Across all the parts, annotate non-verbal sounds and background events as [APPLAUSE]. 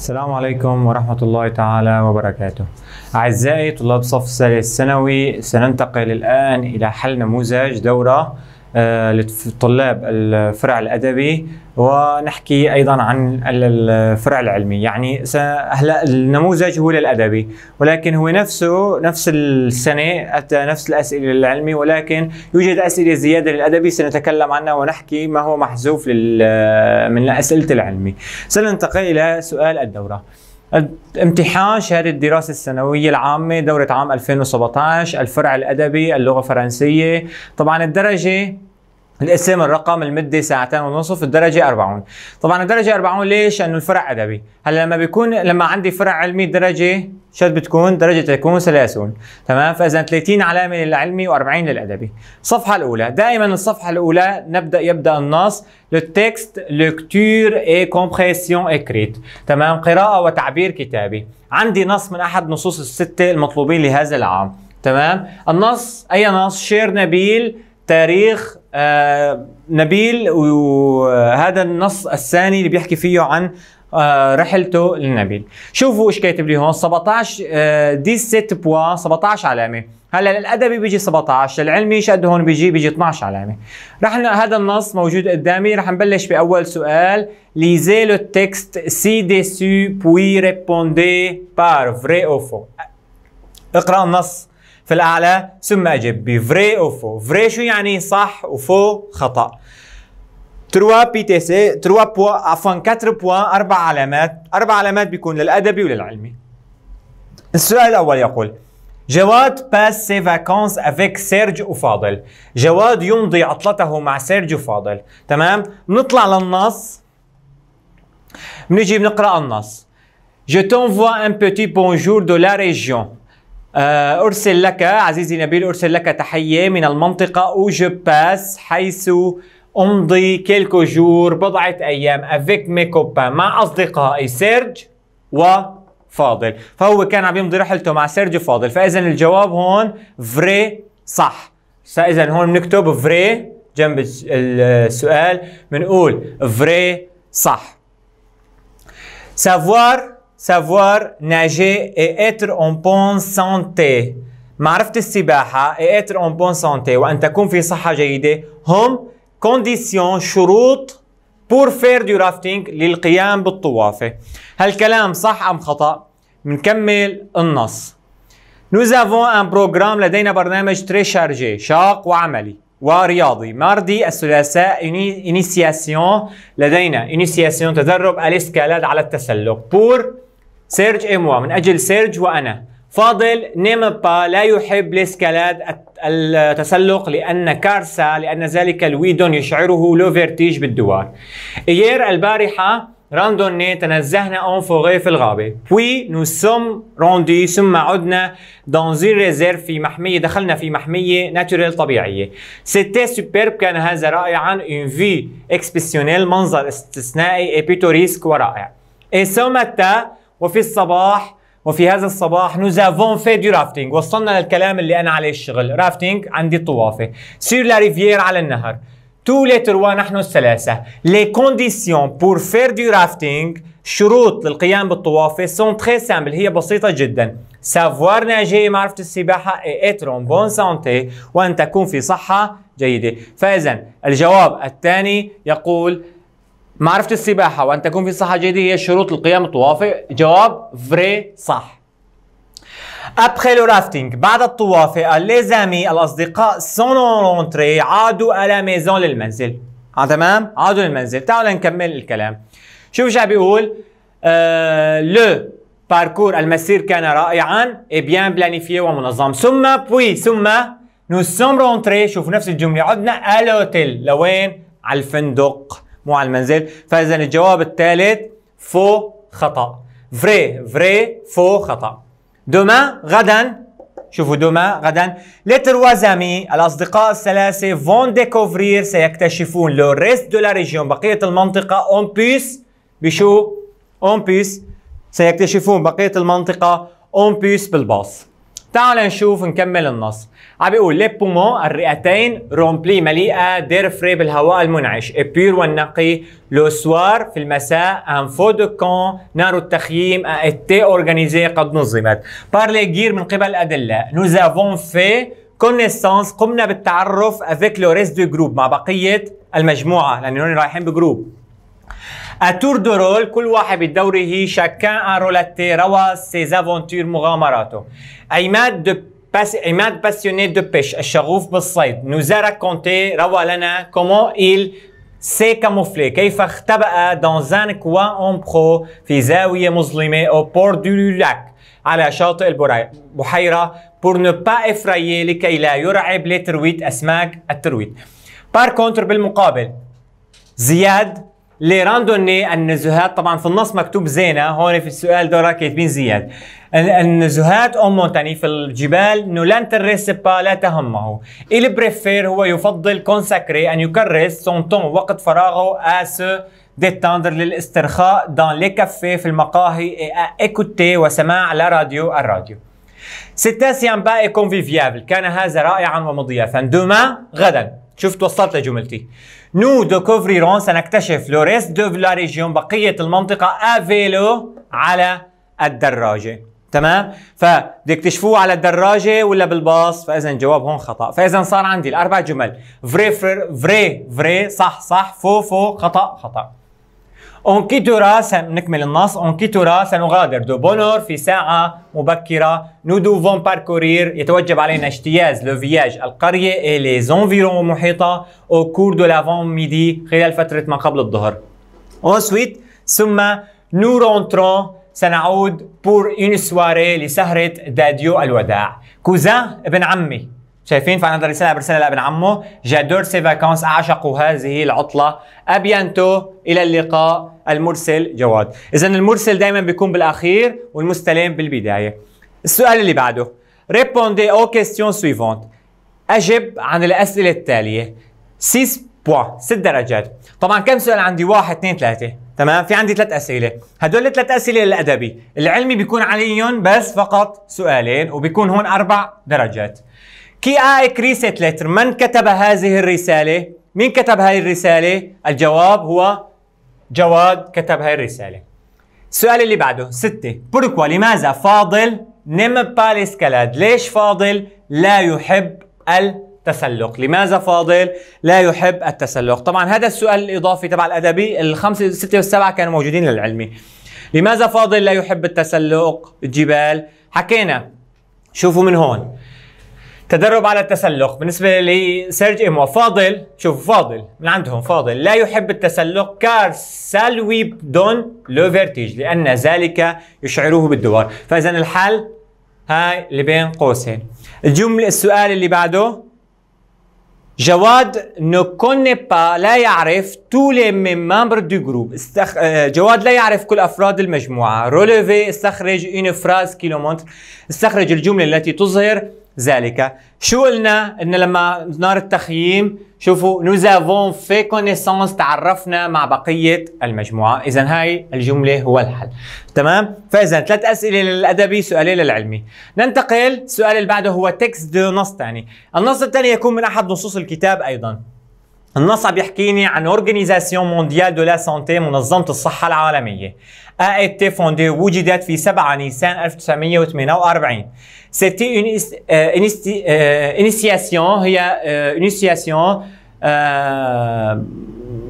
السلام عليكم ورحمة الله تعالى وبركاته أعزائي طلاب صف الثالث الثانوي سننتقل الآن إلى حل نموذج دورة آه، لطلاب الفرع الادبي ونحكي ايضا عن الفرع العلمي يعني هلا النموذج هو للادبي ولكن هو نفسه نفس السنه اتى نفس الاسئله للعلمي ولكن يوجد اسئله زياده للادبي سنتكلم عنها ونحكي ما هو محذوف من اسئله العلمي سننتقل الى سؤال الدوره امتحان شهادة الدراسة الثانوية العامة دورة عام 2017 الفرع الأدبي اللغة الفرنسية طبعا الدرجة الاسم الرقم المدة ساعتين ونصف الدرجة 40 طبعا الدرجة 40 ليش؟ لأنه الفرع أدبي هلا لما بيكون لما عندي فرع علمي درجة شو بتكون؟ درجة تكون 30 تمام؟ فإذا 30 علامة للعلمي و40 للأدبي الصفحة الأولى دائما الصفحة الأولى نبدأ يبدأ النص لو تيكست لكتور اي كومبريسيون اكريت تمام؟ قراءة وتعبير كتابي عندي نص من أحد نصوص الستة المطلوبين لهذا العام تمام؟ النص أي نص؟ شير نبيل تاريخ آه نبيل وهذا النص الثاني اللي بيحكي فيه عن آه رحلته لنبيل شوفوا ايش كاتب لي هون 17 دي سيت بوا 17 علامه هلا للادبي بيجي 17 للعلمي شد هون بيجي بيجي 12 علامه رح هذا النص موجود قدامي رح نبلش باول سؤال لو تكست سي دي سو بوي ريبوندي بار فري او فو اقرا النص في الأعلى ثم أجب بفري أو فو فري شو يعني صح وفو خطأ 3 بي تي سي 3 بوا عفوا 4 بوا أربع علامات أربع علامات بيكون للأدبي وللعلمي السؤال الأول يقول جواد باس سي فاكونس افيك سيرج وفاضل جواد يمضي عطلته مع سيرج وفاضل تمام بنطلع للنص بنيجي بنقرا النص Je t'envoie un petit bonjour de la région. آه، أرسل لك عزيزي نبيل أرسل لك تحية من المنطقة أوجب باس حيث أمضي كيلكو جور بضعة أيام أفيك ميكوبا مع أصدقائي سيرج وفاضل فهو كان عم يمضي رحلته مع سيرج وفاضل فإذا الجواب هون فري صح فإذا هون بنكتب فري جنب السؤال بنقول فري صح سافوار savoir nager et être en bonne santé معرفة السباحة et être en bonne santé وأن تكون في صحة جيدة هم كونديسيون شروط pour faire du rafting للقيام بالطوافة هالكلام صح أم خطأ؟ بنكمل النص Nous avons un programme لدينا برنامج très chargé شاق وعملي ورياضي ماردي الثلاثاء انيسياسيون لدينا انيسياسيون تدرب الاسكالاد على التسلق بور سيرج اي موا من اجل سيرج وانا فاضل نيمبا لا يحب لسكالاد التسلق لأن كارسا لأن ذلك الويدون يشعره لو فيرتيج بالدوار إير البارحة راندوني تنزهنا اون فوغي في الغابة بوي نو سوم روندي ثم عدنا دون زي ريزيرف في محمية دخلنا في محمية ناتشورال طبيعية سيتي سوبرب كان هذا رائعا اون في اكسبسيونيل منظر استثنائي اي بيتوريسك ورائع اي سوماتا وفي الصباح وفي هذا الصباح nous avons fait du rafting وصلنا للكلام اللي انا عليه الشغل رافتينغ عندي طوافة sur la rivière على النهر tous les trois نحن الثلاثة les conditions pour faire du rafting شروط للقيام بالطوافة sont très simples هي بسيطة جدا savoir nager معرفة السباحة et être en bonne santé وأن تكون في صحة جيدة فإذا الجواب الثاني يقول معرفة السباحة وأن تكون في صحة جيدة هي شروط القيام الطوافي جواب فري صح أبخي le بعد الطوافة, les الأصدقاء سونو رونتري عادوا ألا ميزون للمنزل. آه تمام؟ عادوا للمنزل. تعالوا نكمل الكلام. شوف شو بيقول. آه لو باركور المسير كان رائعا اي بيان planifié ومنظم. ثم بوي ثم نو سوم رونتري شوف نفس الجملة عدنا à لوين؟ على الفندق. مو على المنزل فاذا الجواب الثالث فو خطا فري فري فو خطا دوما غدا شوفوا دوما غدا لتر زامي الاصدقاء الثلاثه فون ديكوفرير سيكتشفون لو ريست دو لا ريجيون بقيه المنطقه اون بيس بشو اون بيس سيكتشفون بقيه المنطقه اون بيس بالباص تعالوا نشوف نكمل النص عم بيقول لي بومون الرئتين رومبلي مليئه ديرفري بالهواء المنعش البير إيه والنقي لو سوار في المساء ان فو دو كون نار التخييم اتي اورغانيزي قد نظمت بارلي غير من قبل ادله نو زافون في كونيسونس قمنا بالتعرف افيك لو ريست دو جروب مع بقيه المجموعه لانه هون رايحين بجروب اتور دو رول كل واحد بدوره شاكان ان رولاتي روى سيز افونتور مغامراته عماد دو بس عماد باسيوني دو بيش الشغوف بالصيد نوزارا كونتي روى لنا كومون ايل سي كاموفلي كيف اختبأ dans un coin برو في زاوية مظلمة au port du lac على شاطئ البحيرة pour ne pas effrayer لكي لا يرعب لترويت أسماك الترويت بار كونتر بالمقابل زياد ليراندو النزهات طبعا في النص مكتوب زينه هون في السؤال دورا كاتبين زياد النزهات او مونتاني في الجبال أنه لن لا تهمه إل بريفير هو يفضل كونساكري أن يكرس سون وقت فراغه آس ديتاندر للاسترخاء دان لي كافيه في المقاهي ايكوتي وسماع لا راديو الراديو سيتاسيان با كونفيفيابل كان هذا رائعا ومضيافا دوما غدا شفت وصلت لجملتي نو دو كوفريرون سنكتشف لو ريس دو فلا ريجيون بقيه المنطقه افيلو على الدراجه تمام فبدك تشوفوه على الدراجه ولا بالباص فاذا الجواب هون خطا فاذا صار عندي الاربع جمل فري فري, فري صح صح فو فو خطا خطا أونكيت راسا نكمل النص أونكيت راسا سنغادر دو بونور في ساعة مبكرة نو دوفون باركورير يتوجب علينا اجتياز لو فياج القرية اي لي زونفيرون المحيطة أو كور دو لافون ميدي خلال فترة ما قبل الظهر أونسويت ثم نو رونترون سنعود بور اون سواري لسهرة داديو الوداع كوزان ابن عمي شايفين فانا رساله برسلها لابن عمه جادور سي فاكونس اعشق هذه العطله ابيانتو الى اللقاء المرسل جواد اذا المرسل دائما بيكون بالاخير والمستلم بالبدايه السؤال اللي بعده ريبوندي او كيستيون سويفونت اجب عن الاسئله التاليه 6 بوا 6 درجات طبعا كم سؤال عندي 1 2 3 تمام في عندي ثلاث اسئله هدول الثلاث اسئله الادبي العلمي بيكون عليهم بس فقط سؤالين وبيكون هون اربع درجات كي آيك ريسيت ليتر من كتب هذه الرسالة؟ مين كتب هذه الرسالة؟ الجواب هو جواد كتب هذه الرسالة السؤال اللي بعده ستة بوركوا لماذا فاضل نم باليسكالاد ليش فاضل لا يحب التسلق لماذا فاضل لا يحب التسلق طبعا هذا السؤال الإضافي تبع الأدبي الخمسة ستة والسبعة كانوا موجودين للعلمي لماذا فاضل لا يحب التسلق الجبال حكينا شوفوا من هون تدرب على التسلق بالنسبة لسيرج إيمو فاضل شوف فاضل من عندهم فاضل لا يحب التسلق كار سالويب دون لو فيرتيج لأن ذلك يشعره بالدوار فإذا الحل هاي اللي بين قوسين الجملة السؤال اللي بعده جواد نو كوني با لا يعرف تولي les membres دو جروب استخ... آه، جواد لا يعرف كل افراد المجموعه relever استخرج اون فراز كيلومتر استخرج الجمله التي تظهر ذلك شو قلنا ان لما نار التخييم شوفوا نو avons في كونيسونس تعرفنا مع بقية المجموعة اذا هاي الجملة هو الحل تمام فاذا ثلاث اسئلة للادبي سؤالين للعلمي ننتقل السؤال اللي بعده هو تكست دو نص ثاني النص الثاني يكون من احد نصوص الكتاب ايضا النص بيحكيني عن اورجانيزاسيون مونديال دو لا سانتي منظمة الصحة العالمية تي فوندي وجدت في 7 نيسان 1948 سيتي انيسياسيون هي انيسياسيون euh, euh,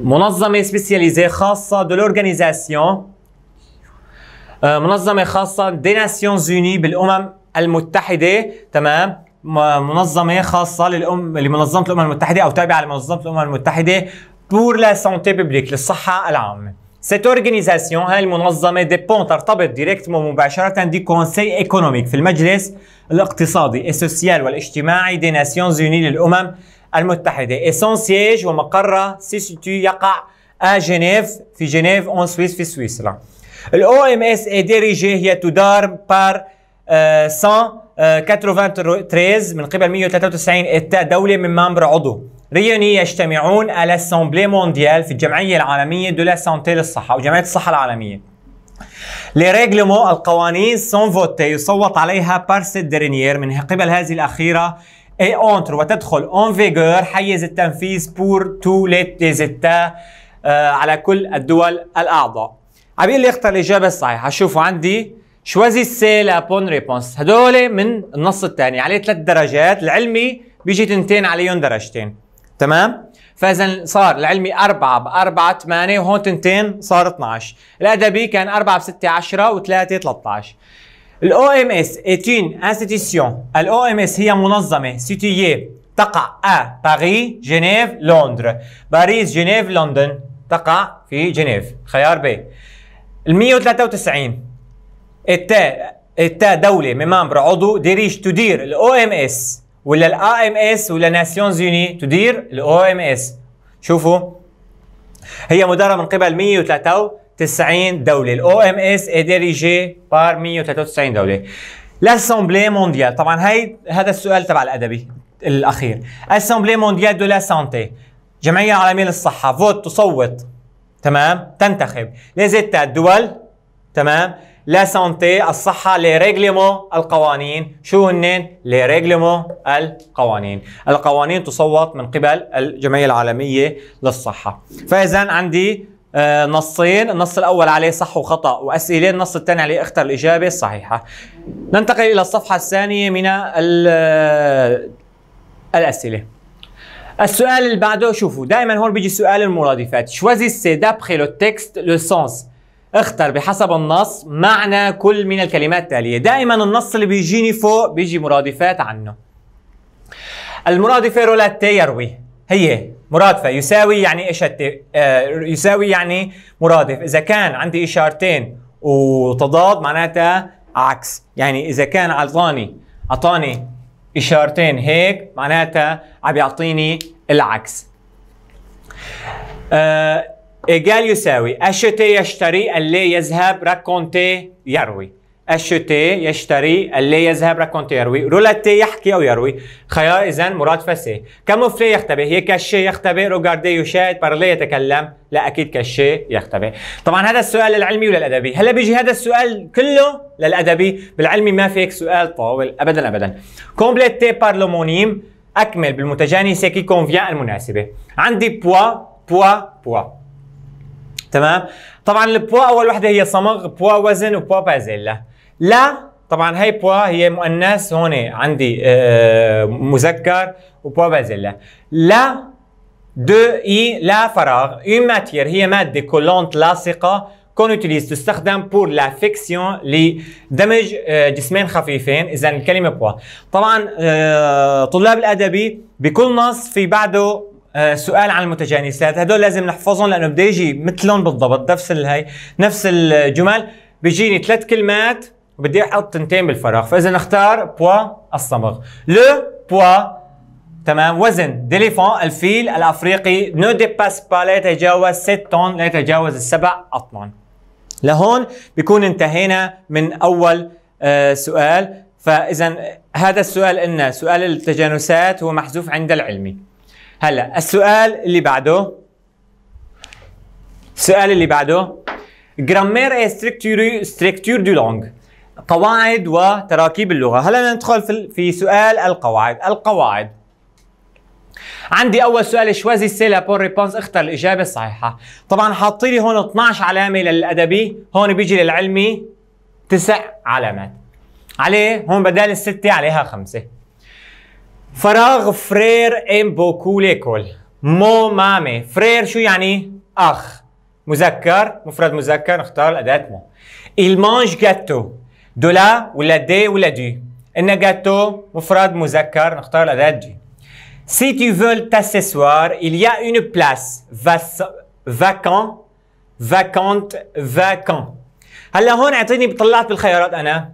منظمة سبيسياليزي خاصة دو لورجانيزاسيون euh, منظمة خاصة دي ناسيونز يوني بالأمم المتحدة تمام منظمه خاصه للام لمنظمه الامم المتحده او تابعه لمنظمه الامم المتحده بور لا سونتي بيبليك للصحه العامه سيت organisation, هاي المنظمة ديبون ترتبط ديريكت مباشرة دي كونسي ايكونوميك في المجلس الاقتصادي السوسيال والاجتماعي دي ناسيونز يوني للأمم المتحدة. إي سون siège ومقرها سي سيتو يقع ا جنيف في جنيف اون سويس في سويسرا. الاو ام اس اي ديريجي هي تدار بار 193 آه، آه، من قبل 193 إتا دولة من ممبر عضو ريوني يجتمعون على الاسامبلي مونديال في الجمعية العالمية دو لا سانتي للصحة أو جمعية الصحة العالمية لي ريغلومون القوانين سون فوتي يصوت عليها بارس درينير من قبل هذه الأخيرة اي اونتر وتدخل اون فيغور حيز التنفيذ بور تو ليزيتا على كل الدول الأعضاء عبيل بيقول لي اختر الإجابة الصحيحة شوفوا عندي شوازي بون ريبونس هدول من النص الثاني عليه ثلاث درجات العلمي بيجي تنتين عليهم درجتين تمام فاذا صار العلمي 4 ب 4 8 وهون تنتين صار 12 الادبي كان 4 ب 6 10 و3 13 الاو ام اس اتين انستيتيسيون الاو ام اس هي منظمه située تقع ا باريس جنيف لندن باريس جنيف لندن تقع في جنيف خيار ب ال 193 التاء التاء دولة ممبر عضو ديريش تدير الاو ام اس ولا الأ ام اس ولا ناسيونز يوني تدير الاو ام اس شوفوا هي مدارة من قبل 193 دولة الاو ام اس اي ديريجي بار 193 دولة لاسمبلي مونديال طبعا هي هذا السؤال تبع الادبي الاخير لاسمبلي مونديال دو لا سانتي جمعية عالمية للصحة فوت تصوت تمام تنتخب ليزيتا الدول تمام لا سانتي الصحة لريغليمو القوانين شو هن لريغليمو القوانين القوانين تصوت من قبل الجمعية العالمية للصحة فإذا عندي آه، نصين النص الأول عليه صح وخطأ وأسئلة النص الثاني عليه اختر الإجابة الصحيحة ننتقل إلى الصفحة الثانية من آه، الأسئلة السؤال اللي بعده شوفوا دائما هون بيجي سؤال المرادفات choisissez d'après le texte le sens اختر بحسب النص معنى كل من الكلمات التالية دائما النص اللي بيجيني فوق بيجي مرادفات عنه المرادفة رولاتي يروي هي مرادفة يساوي يعني ايش آه يساوي يعني مرادف إذا كان عندي إشارتين وتضاد معناتها عكس يعني إذا كان أعطاني أعطاني إشارتين هيك معناتها عم يعطيني العكس آه إيجال يساوي أشتي يشتري اللي يذهب راكونتي يروي أشتي يشتري اللي يذهب راكونتي يروي رولاتي يحكي أو يروي خيار إذا مراد فسي كاموفلي يختبئ هي كشي يختبئ روغاردي يشاهد بارلي يتكلم لا أكيد كشي يختبئ طبعا هذا السؤال للعلمي وللأدبي هلا بيجي هذا السؤال كله للأدبي بالعلمي ما فيك سؤال طاول أبدا أبدا كومبليتي بارلومونيم أكمل بالمتجانسة كي كونفيان المناسبة عندي بوا بوا بوا تمام طبعا البوا اول وحده هي صمغ بوا وزن وبوا بازيلا لا طبعا هي بوا هي مؤنث هون عندي آه، مذكر وبوا بازيلا لا دو اي لا فراغ اون ماتير هي ماده كولونت لاصقه كون utilise تستخدم بور لا فيكسيون لدمج جسمين خفيفين اذا الكلمه بوا طبعا آه، طلاب الادبي بكل نص في بعده آه سؤال عن المتجانسات هدول لازم نحفظهم لانه بده يجي مثلهم بالضبط نفس الهي نفس الجمل بيجيني ثلاث كلمات وبدي احط تنتين بالفراغ فاذا نختار بوا الصمغ لو بوا تمام وزن ديليفون الفيل الافريقي نو ديباس با لا يتجاوز 6 طن لا يتجاوز السبع اطنان لهون بيكون انتهينا من اول آه سؤال فاذا هذا السؤال ان سؤال التجانسات هو محذوف عند العلمي هلا السؤال اللي بعده السؤال اللي بعده جرامير اي ستركتور ستركتور دو لونج قواعد وتراكيب اللغه هلا ندخل في, في سؤال القواعد القواعد عندي اول سؤال شوازي سي لابور ريبونس اختر الاجابه الصحيحه طبعا حاطي لي هون 12 علامه للادبي هون بيجي للعلمي تسع علامات عليه هون بدال السته عليها خمسه فراغ فرير ام بوكو ليكول مو مامي فرير شو يعني اخ مذكر مفرد مذكر نختار الاداه مو il mange gâteau de la ولا دي ولا دي ان gâteau مفرد مذكر نختار الاداه دي Si tu veux t'assessoir, il y a une place vacant, vacante, vacant. هلا هون اعطيني طلعت بالخيارات انا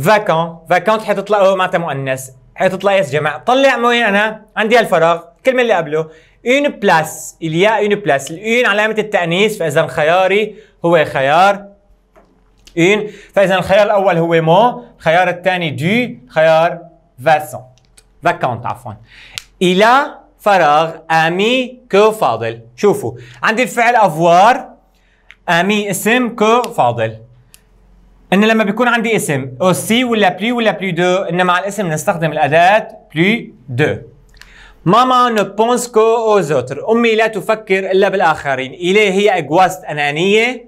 vacant, vacant حتطلع معناتها مؤنث حيطلع اس جمع طلع وين انا عندي الفراغ الكلمه اللي قبله اون بلاس الياء اون بلاس الاون علامه التانيث فاذا خياري هو خيار اون فاذا الخيار الاول هو مو الخيار الثاني دو خيار فاسون فاكونت عفوا الى فراغ امي كو فاضل شوفوا عندي الفعل افوار امي اسم كو فاضل ان لما بيكون عندي اسم او سي ولا بلي ولا بلي دو ان مع الاسم نستخدم الاداه بلي دو ماما نو بونس كو اوزوتر امي لا تفكر الا بالاخرين اليه هي اجواست انانيه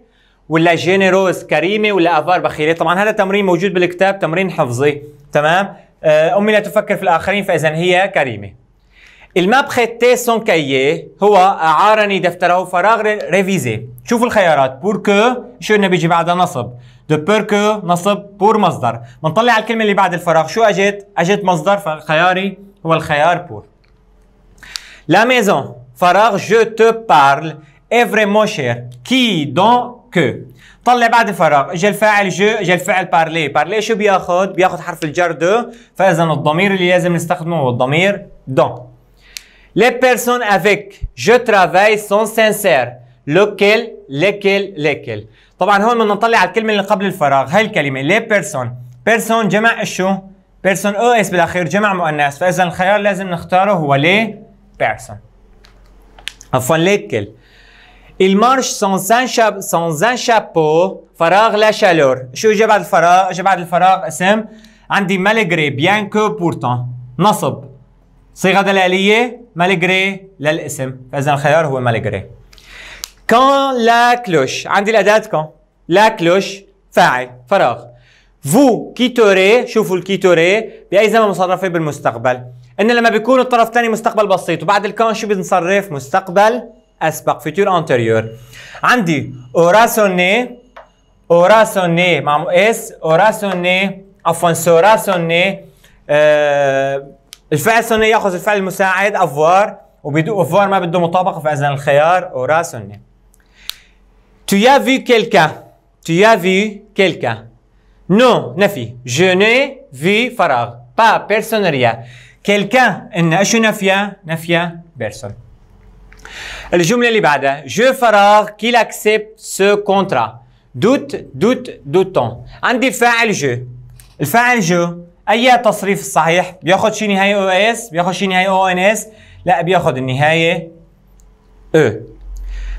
ولا جينيروز كريمه ولا افار بخيله طبعا هذا تمرين موجود بالكتاب تمرين حفظي تمام آه، امي لا تفكر في الاخرين فاذا هي كريمه المابخيتي سون كايي هو اعارني دفتره فراغ ريفيزي شوفوا الخيارات بوركو شو انه بيجي بعدها نصب دو بيركو نصب بور مصدر بنطلع على الكلمه اللي بعد الفراغ شو اجت اجت مصدر فخياري هو الخيار بور لا ميزون فراغ جو تو بارل اي فريمون شير كي دون كو طلع بعد الفراغ اجى الفاعل جو اجى الفعل بارلي بارلي شو بياخذ بياخذ حرف الجر دو فاذا الضمير اللي لازم نستخدمه هو الضمير دون Les personnes avec je travaille sont sincères. لوكيل لكل لكل طبعا هون بدنا نطلع على الكلمه اللي قبل الفراغ هاي الكلمه ليه بيرسون بيرسون جمع شو بيرسون او اس بالاخير جمع مؤنث فاذا الخيار لازم نختاره هو ليه بيرسون عفوا ليكل Il marche sans un, cha... sans un chapeau, فراغ لا شالور شو جاب بعد الفراغ؟ جاب بعد الفراغ اسم عندي مالغري بيان كو بورتون نصب صيغه دلاليه مالغري للاسم فاذا الخيار هو مالغري Quand la cloche عندي الأداة quand la cloche فاعل فراغ فو كيتوري شوفوا الكيتوري بأي زمن مصرفة بالمستقبل إن لما بيكون الطرف الثاني مستقبل بسيط وبعد الكون شو بنصرف مستقبل أسبق فيتور أنتيريور. عندي أوراسوني أوراسوني مع إس أوراسوني عفوا سوراسوني أه الفعل سوني ياخذ الفعل المساعد افوار وبيدو افوار ما بده مطابقه فاذا الخيار اوراسوني Tu as vu quelqu'un. Tu as vu quelqu'un. Non, نفي. Je n'ai vu فراغ. Pas personne rien. Quelqu'un. إن أشو نفيا؟ نفيا personne. الجملة اللي بعدها. Je فراغ qu'il accepte ce contrat. دوت دوت دوتون. عندي فاعل جو. الفاعل جو أي تصريف صحيح؟ بياخد شي نهاية OS؟ بياخد شي نهاية ONS؟ لا بياخد النهاية أو.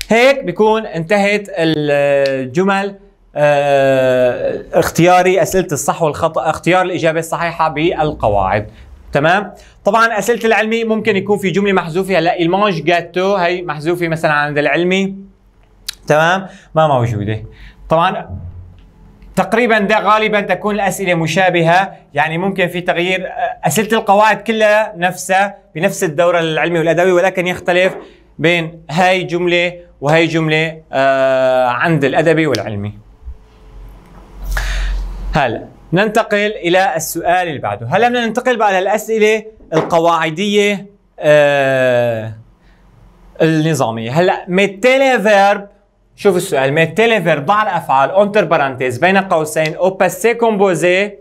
هيك بيكون انتهت الجمل اه اختياري اسئله الصح والخطا اختيار الاجابه الصحيحه بالقواعد تمام طبعا اسئله العلمي ممكن يكون في جمله محذوفه هلا ايمانج جاتو هي محذوفه مثلا عند العلمي تمام ما موجوده طبعا تقريبا ده غالبا تكون الاسئله مشابهه يعني ممكن في تغيير آه، اسئله القواعد كلها نفسها بنفس الدوره العلمي والادبي ولكن يختلف بين هاي جملة وهي جملة آه عند الأدبي والعلمي هلا ننتقل إلى السؤال اللي بعده هلا بدنا ننتقل بقى للأسئلة القواعدية آه النظامية هلا متى فيرب شوف السؤال متى فيرب ضع الأفعال أونتر بارانتيز بين قوسين أو باسي كومبوزي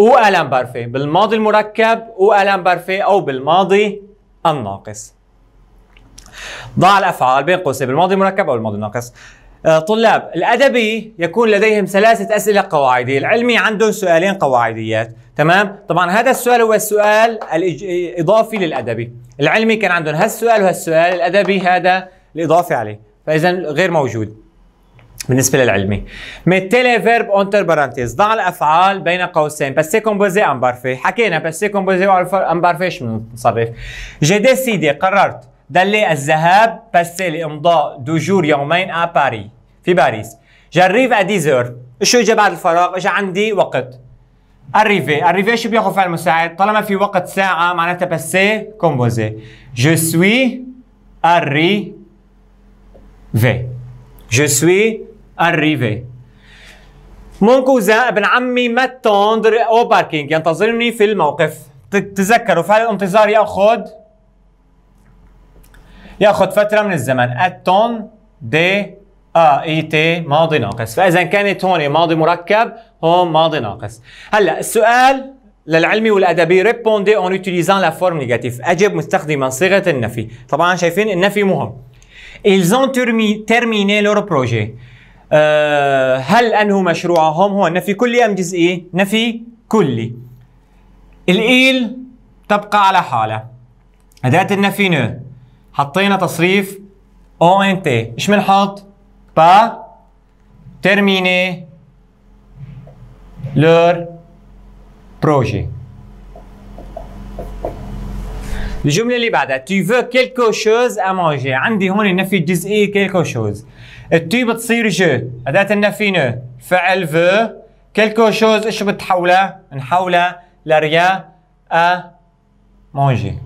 ألان بارفي بالماضي المركب ألان بارفي أو بالماضي الناقص ضع الافعال بين قوسين بالماضي المركب او الماضي الناقص آه، طلاب الادبي يكون لديهم ثلاثه اسئله قواعديه العلمي عندهم سؤالين قواعديات تمام طبعا هذا السؤال هو السؤال الاضافي للادبي العلمي كان عندهم هالسؤال وهالسؤال الادبي هذا الاضافي عليه فاذا غير موجود بالنسبه للعلمي ميتيلي فيرب اونتر بارانتيز ضع الافعال بين قوسين بس كومبوزي ام حكينا بس كومبوزي ام شو بنصرف جي ديسيدي قررت دلي الذهاب بس لإمضاء دجور يومين آ باري في باريس جريف أديزير شو إجا بعد الفراغ؟ إجا عندي وقت اريفي اريفي شو بياخذ فعل مساعد؟ طالما في وقت ساعة معناتها بس كومبوزي جو سوي اري في جو سوي اريفي مون كوزان ابن عمي ماتوندر او باركينج ينتظرني في الموقف تتذكروا فعل الانتظار ياخذ ياخذ فتره من الزمن اتون دي ا اي تي ماضي ناقص فاذا كانت هون ماضي مركب هون ماضي ناقص هلا السؤال للعلمي والادبي ريبوندي اون يوتيليزان لا فورم نيجاتيف اجب مستخدما صيغه النفي طبعا شايفين النفي مهم ils ont terminé leur projet آه، هل انهوا مشروعهم هو نفي كلي ام جزئي نفي كلي الايل تبقى على حالها اداه النفي نو حطينا تصريف او ان تي ايش بنحط؟ با ترميني لور بروجي الجملة اللي بعدها تي فو كيلكو شوز ا مانجي عندي هون النفي الجزئي كيلكو شوز التي بتصير جو أداة النفي نو فعل فو كيلكو شوز ايش بتحولها؟ نحولها لريا ا مانجي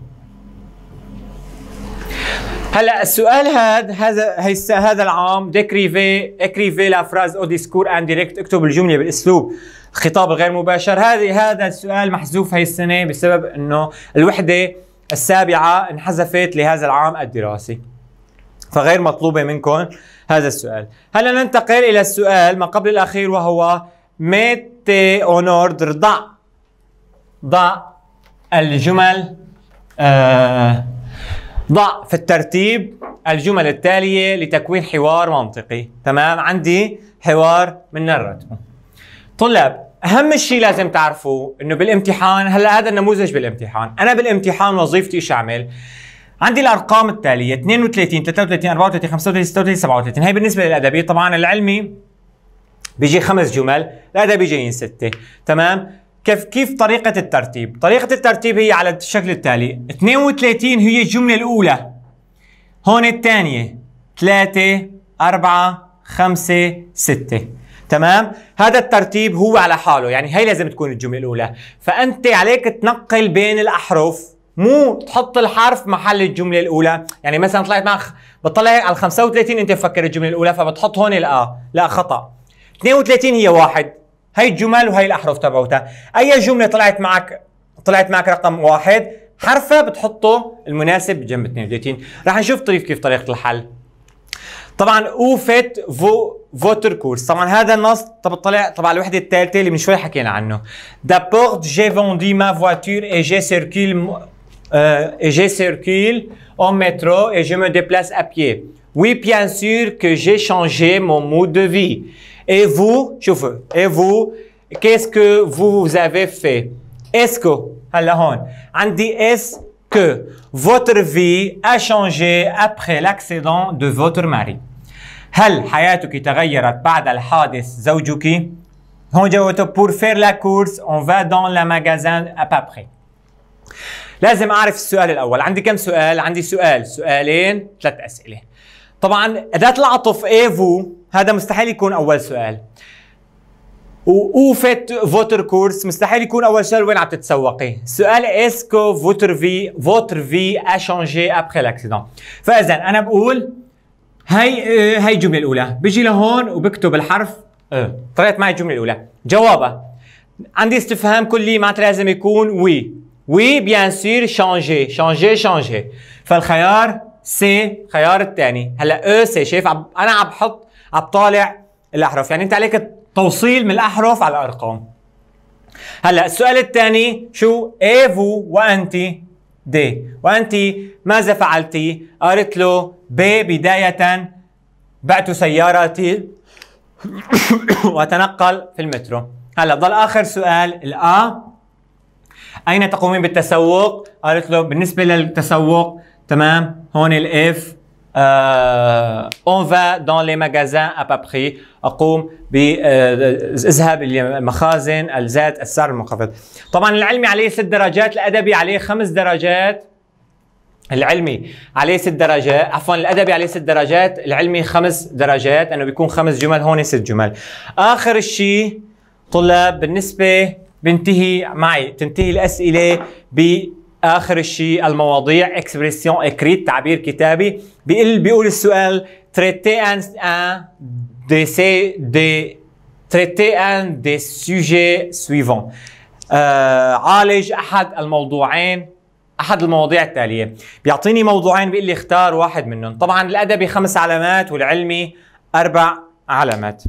هلا السؤال هذا هذا هسه هذا العام ديكريفي اكريفي لا فراز او ديسكور ان ديريكت اكتب الجمله بالاسلوب خطاب غير مباشر هذه هذا السؤال محذوف هي السنه بسبب انه الوحده السابعه انحذفت لهذا العام الدراسي فغير مطلوبه منكم هذا السؤال هلا ننتقل الى السؤال ما قبل الاخير وهو ميت اونوردر ضع ضع الجمل آه ضع في الترتيب الجمل التالية لتكوين حوار منطقي تمام عندي حوار من نرته طلاب أهم شيء لازم تعرفوه إنه بالامتحان هلا هذا النموذج بالامتحان أنا بالامتحان وظيفتي إيش أعمل عندي الارقام التاليه 32 33 34 35 36 37 هي بالنسبه للادبي طبعا العلمي بيجي خمس جمل الادبي جايين سته تمام كيف كيف طريقة الترتيب؟ طريقة الترتيب هي على الشكل التالي 32 هي الجملة الأولى هون الثانية 3 4 5 6 تمام؟ هذا الترتيب هو على حاله يعني هي لازم تكون الجملة الأولى فأنت عليك تنقل بين الأحرف مو تحط الحرف محل الجملة الأولى يعني مثلا طلعت معك بتطلع على 35 أنت مفكر الجملة الأولى فبتحط هون الأ لا خطأ 32 هي واحد هي الجمل وهي الاحرف تبعوتها اي جمله طلعت معك طلعت معك رقم واحد حرفها بتحطه المناسب جنب 32 رح نشوف طريف كيف طريقه الحل طبعا اوفت فو فوتر كورس طبعا هذا النص طب طلع طبعا الوحده الثالثه اللي من شوي حكينا عنه دابورت جي فوندي ما فواتور اي جي سيركيل اي جي سيركيل اون مترو اي جو مو ديبلاس ا بيي وي بيان سور كو جي شانجي مون مود دو في Et vous, chauffeur, et vous, qu'est-ce que vous avez fait? Est-ce que, Allahon, on dit est-ce que votre vie a changé après l'accident de votre mari? هل حياتك تغيرت بعد الحادث زوجك؟ pour faire la course, on va dans le magasin à peu près. لازم اعرف السؤال الاول عندي كم سؤال عندي سؤال سؤالين ثلاث اسئله طبعا اداه العطف ايفو هذا مستحيل يكون اول سؤال وقوفت فوتر كورس مستحيل يكون اول سؤال وين عم تتسوقي سؤال اسكو فوتر في فوتر في اشانجي ابخي لاكسيدون فاذا انا بقول هي هي آه، الجمله الاولى بيجي لهون وبكتب الحرف آه، طلعت معي الجمله الاولى جوابها عندي استفهام كلي ما لازم يكون وي وي بيان سور شانجي شانجي شانجي فالخيار سي خيار الثاني هلا او آه، سي شايف عب... انا عم بحط طالع الاحرف يعني انت عليك توصيل من الاحرف على الارقام هلا السؤال الثاني شو ايفو وانت دي وانت ماذا فعلتي قالت له بي بدايه بعت سيارتي [COUGHS] وتنقل في المترو هلا ضل اخر سؤال الآ اين تقومين بالتسوق قالت له بالنسبه للتسوق تمام هون الاف آه euh, اون va دون لي magasins à peu près اقوم آه، اذهب لمخازن الذات السعر المنخفض طبعا العلمي عليه ست درجات الادبي عليه خمس درجات العلمي عليه ست درجات عفوا الادبي عليه ست درجات العلمي خمس درجات انه بيكون خمس جمل هون ست جمل اخر شيء طلاب بالنسبه بنتهي معي تنتهي الاسئله ب اخر شيء المواضيع اكسبريسيون اكريت تعبير كتابي بيقول بيقول السؤال تريتي ان دي سي دي تريتي ان دي سوجي سويفون عالج احد الموضوعين احد المواضيع التاليه بيعطيني موضوعين بيقول لي اختار واحد منهم طبعا الادبي خمس علامات والعلمي اربع علامات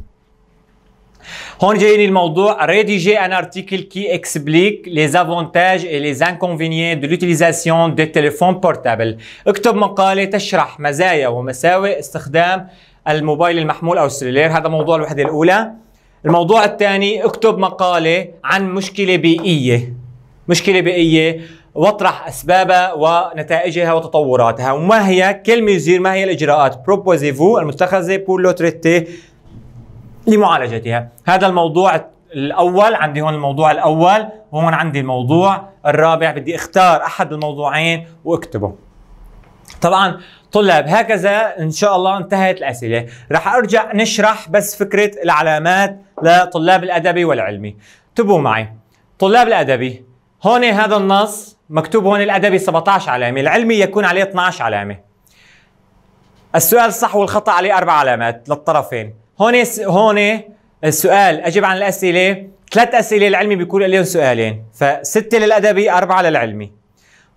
هون جايين الموضوع ريديجي ان ارتيكل كي اكسبليك لي زافونتاج اي لي زانكونفينيان دو لوتيليزاسيون دي تليفون بورتابل اكتب مقاله تشرح مزايا ومساوئ استخدام الموبايل المحمول او السلولير هذا موضوع الوحده الاولى الموضوع الثاني اكتب مقاله عن مشكله بيئيه مشكله بيئيه واطرح اسبابها ونتائجها وتطوراتها وما هي كل ميزير ما هي الاجراءات بروبوزيفو المتخذه بور لو تريتي لمعالجتها هذا الموضوع الاول عندي هون الموضوع الاول وهون عندي الموضوع الرابع بدي اختار احد الموضوعين واكتبه طبعا طلاب هكذا ان شاء الله انتهت الاسئله رح ارجع نشرح بس فكره العلامات لطلاب الادبي والعلمي تبوا معي طلاب الادبي هون هذا النص مكتوب هون الادبي 17 علامه العلمي يكون عليه 12 علامه السؤال الصح والخطا عليه اربع علامات للطرفين هون هون السؤال اجب عن الاسئله ثلاث اسئله العلمي بيكون لهم سؤالين فسته للادبي اربعه للعلمي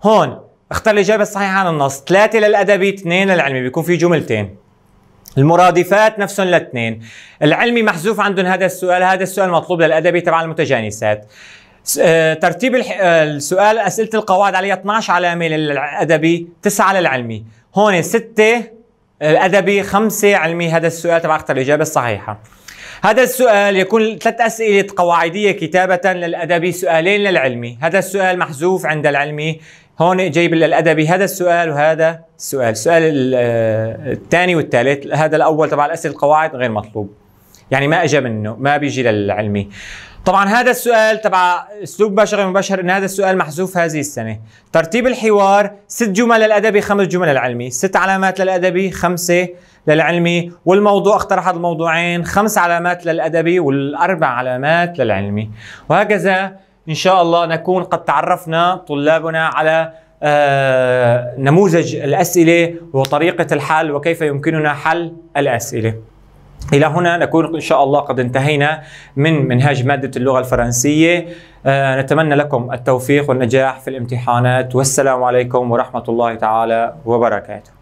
هون اختار الاجابه الصحيحه عن النص ثلاثه للادبي اثنين للعلمي بيكون في جملتين المرادفات نفسهم الاثنين العلمي محذوف عندهم هذا السؤال هذا السؤال مطلوب للادبي تبع المتجانسات آه، ترتيب آه، السؤال اسئله القواعد عليها 12 علامه للادبي 9 للعلمي هون 6 الادبي خمسه علمي هذا السؤال تبع اختر الاجابه الصحيحه هذا السؤال يكون ثلاث أسئلة قواعدية كتابة للأدبي سؤالين للعلمي هذا السؤال محذوف عند العلمي هون جايب للأدبي هذا السؤال وهذا السؤال السؤال آه، الثاني والثالث هذا الأول تبع الأسئلة القواعد غير مطلوب يعني ما أجا منه ما بيجي للعلمي طبعا هذا السؤال تبع اسلوب بشري مباشر ان هذا السؤال محذوف هذه السنه ترتيب الحوار ست جمل للادبي خمس جمل للعلمي ست علامات للادبي خمسه للعلمي والموضوع اقترح الموضوعين خمس علامات للادبي والاربع علامات للعلمي وهكذا ان شاء الله نكون قد تعرفنا طلابنا على آه نموذج الاسئله وطريقه الحل وكيف يمكننا حل الاسئله إلى هنا نكون إن شاء الله قد انتهينا من منهاج مادة اللغة الفرنسية آه، نتمنى لكم التوفيق والنجاح في الامتحانات والسلام عليكم ورحمة الله تعالى وبركاته